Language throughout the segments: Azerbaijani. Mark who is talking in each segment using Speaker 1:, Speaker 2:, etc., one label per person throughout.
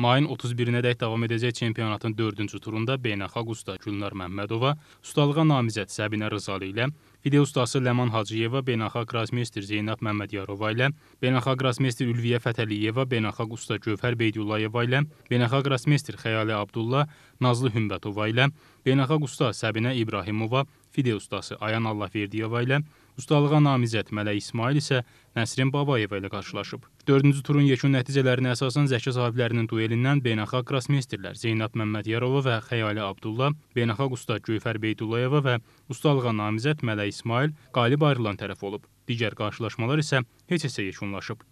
Speaker 1: Mayın 31-nədək davam edəcək çempionatın 4-cü turunda beynəlxalq usta Gülnar Məmmədova, ustalığa namizəd Səbinə Rızalı ilə, video ustası Ləman Hacıyeva beynəlxalq qrasmeyster Zeynəb Məmmədyarova ilə, beynəlxalq qrasmeyster Ülviyə Fətəliyeva, beynəlxalq usta Gövhər Beydullayeva ilə, beynəlxalq qrasmeyster Xəyali Abdulla, Nazlı Hümbətova ilə, beynəlxalq usta Səbinə İbrahimova, video ustası Ayan Allahverdiyeva ilə Ustalığa namizəd Mələk İsmail isə Nəsrin Babayeva ilə qarşılaşıb. Dördüncü turun yekun nəticələrinə əsasən zəka sahiblərinin duelindən beynəlxalq qrosmeysterlər Zeynəb Məmmədiyarova və Xəyali Abdulla, beynəlxalq usta Göyfər Beydullayeva və ustalığa namizəd Mələk İsmail qalib ayrılan tərəf olub. Digər qarşılaşmalar isə heç-heçə yekunlaşıb.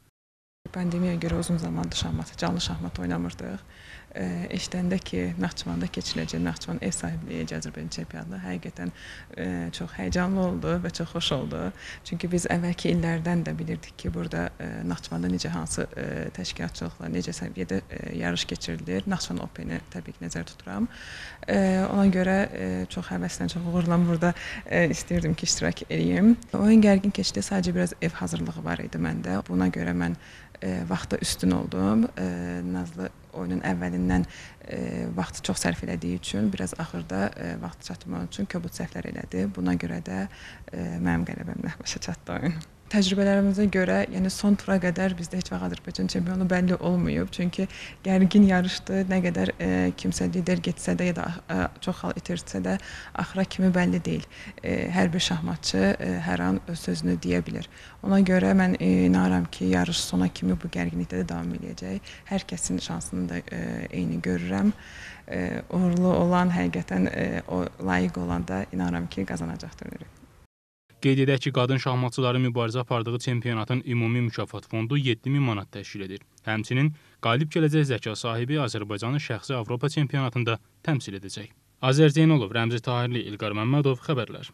Speaker 2: Pandemiyaya görə uzun zamandır şahmat, canlı şahmat oynamırdıq. E, eşidəndə ki, Naxçıvanda keçiriləcək Naxçıvan ev sahibliyi Cəzirbəyin çempionatı həqiqətən e, çox həyecanlı oldu və çox xoş oldu. Çünki biz əvvəlki illərdən də bilirdik ki, burada e, Naxçıvanda necə hansı e, təşkilatçılıqla, necə səviyyədə e, yarış keçirilir. Naxçıvan Open-i təbii ki, nəzər tuturam. E, ona görə e, çox həvəslə, çox uğurla burada e, istəyirdim ki, iştirak edeyim. Oyun gərgin keçdi, sadəcə biraz ev hazırlığı var idi məndə. Buna görə mən e, e, vaxta üstün oldum. E, Nazlı oyunun əvvəlindən e, vaxtı çox sərf elədiyi üçün biraz axırda e, vaxt çatmağı üçün kobud səhvlər elədi. Buna görə də e, mənim qələbəmlə başa çatdı oyun təcrübələrimizə görə, yəni son tura qədər bizdə heç vaxt Azərbaycan çempionu bəlli olmayıb. Çünki gərgin yarışdı. Nə qədər e, kimsə lider getsə də ya da e, çox hal itirsə də axıra kimi bəlli deyil. E, hər bir şahmatçı e, hər an öz sözünü deyə bilər. Ona görə mən e, inanıram ki, yarış sona kimi bu gərginlikdə də davam eləyəcək. Hər kəsin şansını da e, eyni görürəm. E, uğurlu olan həqiqətən e, o layiq olanda inanıram ki, qazanacaq dönürük.
Speaker 1: Qeyd edək ki, qadın şahmatçıların mübarizə apardığı çempionatın ümumi mükafat fondu 7000 manat təşkil edir. Həmçinin qalib gələcək zəka sahibi Azərbaycanı şəxsi Avropa çempionatında təmsil edəcək. Azər Zeynalov, Rəmzi Tahirli, İlqar Məmmədov xəbərlər.